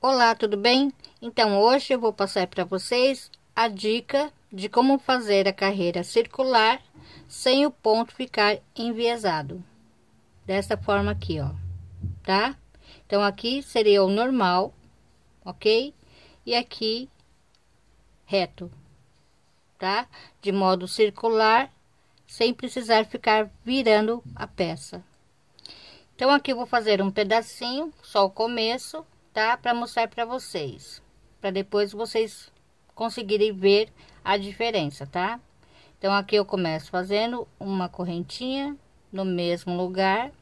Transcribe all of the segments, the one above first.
Olá, tudo bem? Então hoje eu vou passar para vocês a dica de como fazer a carreira circular sem o ponto ficar enviesado. Dessa forma aqui, ó, tá? Então aqui seria o normal, ok? E aqui reto, tá? De modo circular, sem precisar ficar virando a peça. Então aqui eu vou fazer um pedacinho, só o começo tá? Para mostrar para vocês, para depois vocês conseguirem ver a diferença, tá? Então aqui eu começo fazendo uma correntinha no mesmo lugar,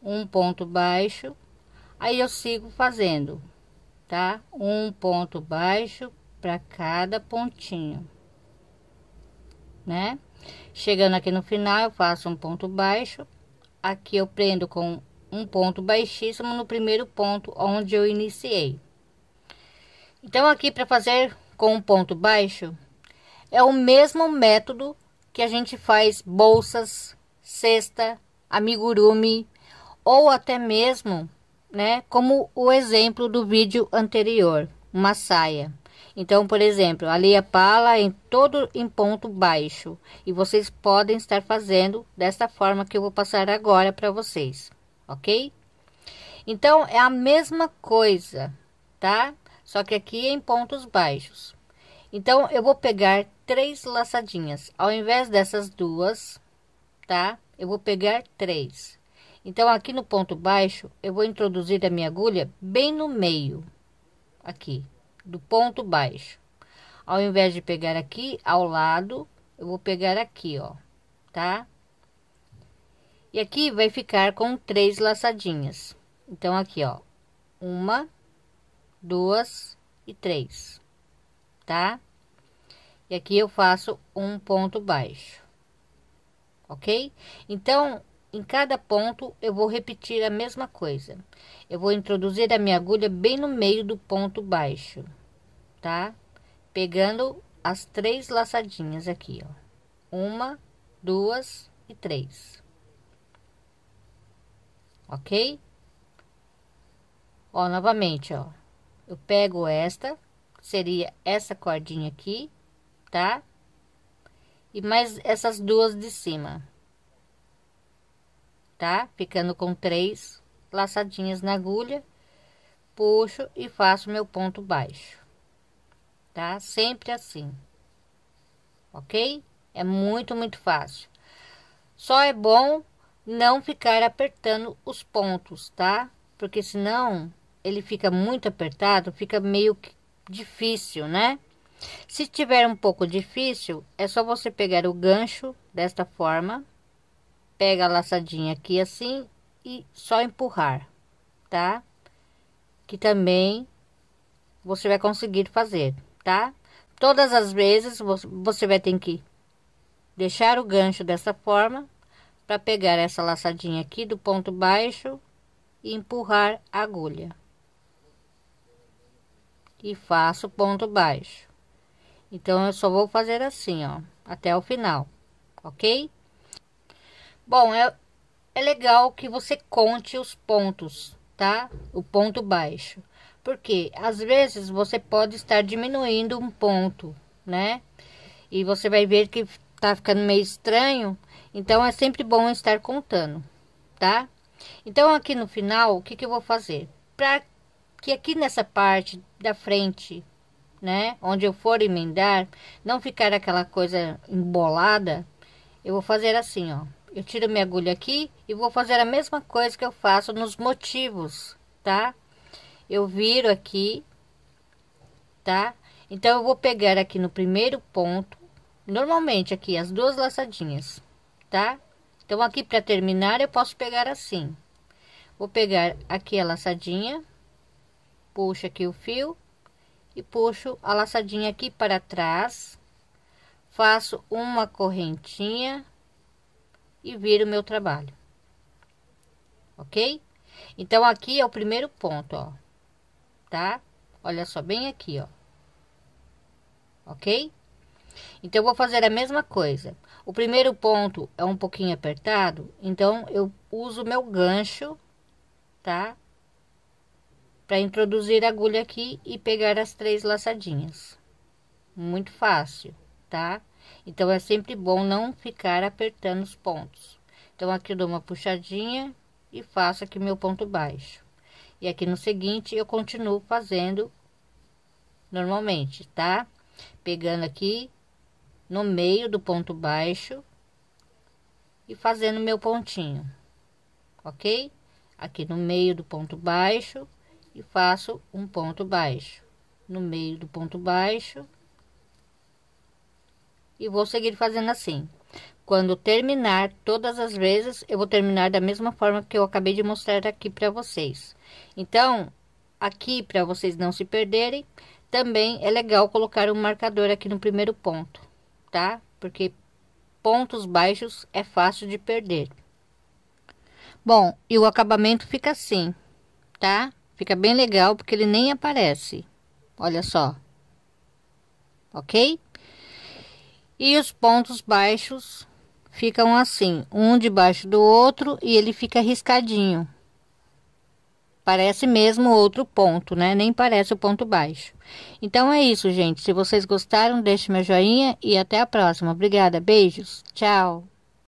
um ponto baixo, aí eu sigo fazendo, tá? Um ponto baixo para cada pontinho, né? Chegando aqui no final, eu faço um ponto baixo, aqui eu prendo com um ponto baixíssimo no primeiro ponto onde eu iniciei. Então, aqui para fazer com um ponto baixo, é o mesmo método que a gente faz bolsas, cesta, amigurumi ou até mesmo, né, como o exemplo do vídeo anterior, uma saia. Então, por exemplo, ali a pala em todo em ponto baixo e vocês podem estar fazendo desta forma que eu vou passar agora para vocês ok? Então, é a mesma coisa, tá? Só que aqui em pontos baixos. Então, eu vou pegar três laçadinhas. Ao invés dessas duas, tá? Eu vou pegar três. Então, aqui no ponto baixo, eu vou introduzir a minha agulha bem no meio, aqui, do ponto baixo. Ao invés de pegar aqui, ao lado, eu vou pegar aqui, ó, tá? E aqui vai ficar com três laçadinhas. Então, aqui, ó. Uma, duas e três, tá? E aqui eu faço um ponto baixo, ok? Então, em cada ponto, eu vou repetir a mesma coisa. Eu vou introduzir a minha agulha bem no meio do ponto baixo, tá? Pegando as três laçadinhas aqui, ó. Uma, duas e três ok? Ó, novamente, ó, eu pego esta, seria essa cordinha aqui, tá? E mais essas duas de cima, tá? Ficando com três laçadinhas na agulha, puxo e faço meu ponto baixo, tá? Sempre assim, ok? É muito, muito fácil. Só é bom não ficar apertando os pontos, tá? Porque senão ele fica muito apertado, fica meio difícil, né? Se tiver um pouco difícil, é só você pegar o gancho desta forma, pega a laçadinha aqui assim e só empurrar, tá? Que também você vai conseguir fazer, tá? Todas as vezes você vai ter que deixar o gancho dessa forma para pegar essa laçadinha aqui do ponto baixo e empurrar a agulha e faço ponto baixo então eu só vou fazer assim ó até o final ok bom é, é legal que você conte os pontos tá o ponto baixo porque às vezes você pode estar diminuindo um ponto né e você vai ver que tá ficando meio estranho então é sempre bom estar contando, tá? Então aqui no final, o que, que eu vou fazer? Para que aqui nessa parte da frente, né, onde eu for emendar, não ficar aquela coisa embolada, eu vou fazer assim, ó. Eu tiro minha agulha aqui e vou fazer a mesma coisa que eu faço nos motivos, tá? Eu viro aqui, tá? Então eu vou pegar aqui no primeiro ponto, normalmente aqui as duas laçadinhas tá? Então, aqui para terminar, eu posso pegar assim. Vou pegar aqui a laçadinha, puxo aqui o fio e puxo a laçadinha aqui para trás. Faço uma correntinha e viro o meu trabalho. Ok? Então, aqui é o primeiro ponto, ó. Tá? Olha só, bem aqui, ó. Ok? Então eu vou fazer a mesma coisa. O primeiro ponto é um pouquinho apertado, então eu uso meu gancho, tá? Para introduzir a agulha aqui e pegar as três laçadinhas. Muito fácil, tá? Então é sempre bom não ficar apertando os pontos. Então aqui eu dou uma puxadinha e faço aqui meu ponto baixo. E aqui no seguinte eu continuo fazendo normalmente, tá? Pegando aqui no meio do ponto baixo e fazendo meu pontinho, ok? Aqui no meio do ponto baixo e faço um ponto baixo, no meio do ponto baixo e vou seguir fazendo assim. Quando terminar todas as vezes, eu vou terminar da mesma forma que eu acabei de mostrar aqui para vocês. Então, aqui para vocês não se perderem, também é legal colocar um marcador aqui no primeiro ponto tá? Porque pontos baixos é fácil de perder. Bom, e o acabamento fica assim, tá? Fica bem legal porque ele nem aparece. Olha só. Ok? E os pontos baixos ficam assim, um debaixo do outro e ele fica riscadinho. Parece mesmo outro ponto, né? Nem parece o ponto baixo. Então é isso, gente. Se vocês gostaram, deixe meu joinha e até a próxima. Obrigada, beijos. Tchau.